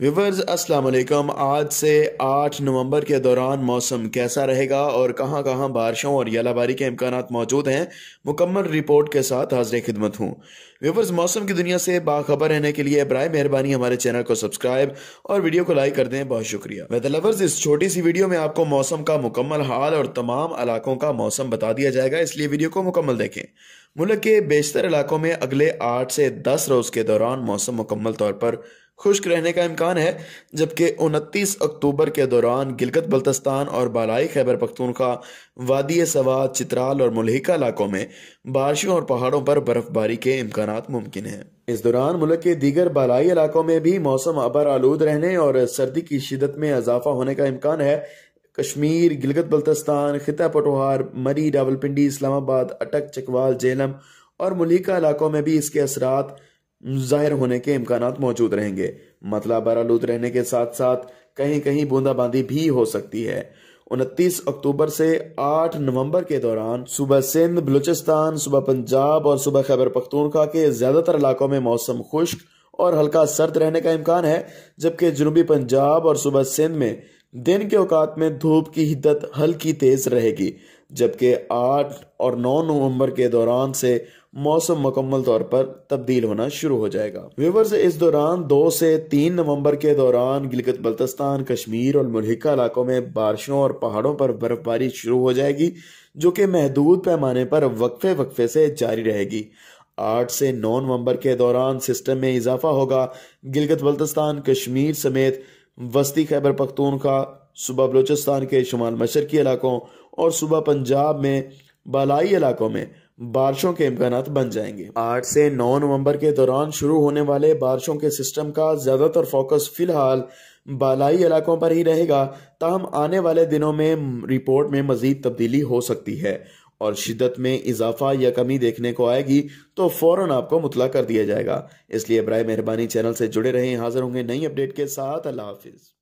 weavers अस्सलाम वालेकुम आज से 8 नवंबर के दौरान मौसम कैसा रहेगा और कहां कहां बारिशों और यालाबारी के इम्कान मौजूद हैं मुकम्मल रिपोर्ट के साथ हाजिर खिदमत हूं विवर्स मौसम की दुनिया से बाखबर रहने के लिए ब्राय मेहरबानी हमारे चैनल को सब्सक्राइब और वीडियो को लाइक कर दें बहुत शुक्रिया वेदर लवर्स इस छोटी सी वीडियो में आपको मौसम का मुकम्मल हाल और तमाम इलाकों का मौसम बता दिया जाएगा इसलिए वीडियो को मुकम्मल देखें मुल्क के बेशतर इलाकों में अगले आठ से दस रोज़ के दौरान मौसम मुकम्मल तौर पर खुश्क रहने का इम्कान है जबकि उनतीस अक्टूबर के दौरान गिलगत बल्तस्तान और बालाई खैबर पख्तूनखा वादी सवाद चित्राल और मलिका इलाकों में बारिशों और पहाड़ों पर बर्फबारी के इम्कान मुमकिन हैं इस दौरान मुल्क के दीगर बालाई इलाकों में भी मौसम अबर आलूद रहने और सर्दी की शिदत में इजाफा होने का इम्कान है कश्मीर गिलगत बल्तस्तान खिता पटोहार मरी रावलपिंडी इस्लामाबाद अटक चकवाल जेलम और मुलिका इलाकों में भी इसके असरा जाहिर होने के इम्कान मौजूद रहेंगे मतला बरालूद रहने के साथ साथ कहीं कहीं बूंदाबांदी भी हो सकती है उनतीस अक्टूबर से आठ नवंबर के दौरान सुबह सिंध बलूचिस्तान सुबह पंजाब और सुबह खैबर पख्तूनखा के ज्यादातर इलाकों में मौसम खुश्क और हल्का सर्द रहने का इम्कान है जबकि जनूबी पंजाब और सुबह सिंध में दिन के औकात में धूप की हिद्दत हल्की तेज रहेगी जबकि आठ और नौ नवंबर के दौरान से मौसम मुकम्मल तौर पर तब्दील होना शुरू हो जाएगा व्यूवर्स इस दौरान दो से तीन नवंबर के दौरान गिलगत बल्तिस्तान कश्मीर और मुलहिका इलाकों में बारिशों और पहाड़ों पर बर्फबारी शुरू हो जाएगी जो कि महदूद पैमाने पर वक्फे वक्फे से जारी रहेगी आठ से नौ नवंबर के दौरान सिस्टम में इजाफा होगा गिलगत बल्तिस्तान कश्मीर समेत वस्ती खैबर पख्तूनखा सुबह बलोचिस्तान के शुमाल मशरकी इलाकों और सुबह पंजाब में बालाई इलाकों में बारिशों के इम्कान बन जाएंगे आठ से नौ नवंबर के दौरान शुरू होने वाले बारिशों के सिस्टम का ज़्यादातर फोकस फिलहाल बालाई इलाकों पर ही रहेगा ताहम आने वाले दिनों में रिपोर्ट में मजीद तब्दीली हो सकती है और शिदत में इजाफा या कमी देखने को आएगी तो फौरन आपको मुतला कर दिया जाएगा इसलिए बर मेहरबानी चैनल से जुड़े रहें हाजिर होंगे नई अपडेट के साथ अल्लाह हाफिज़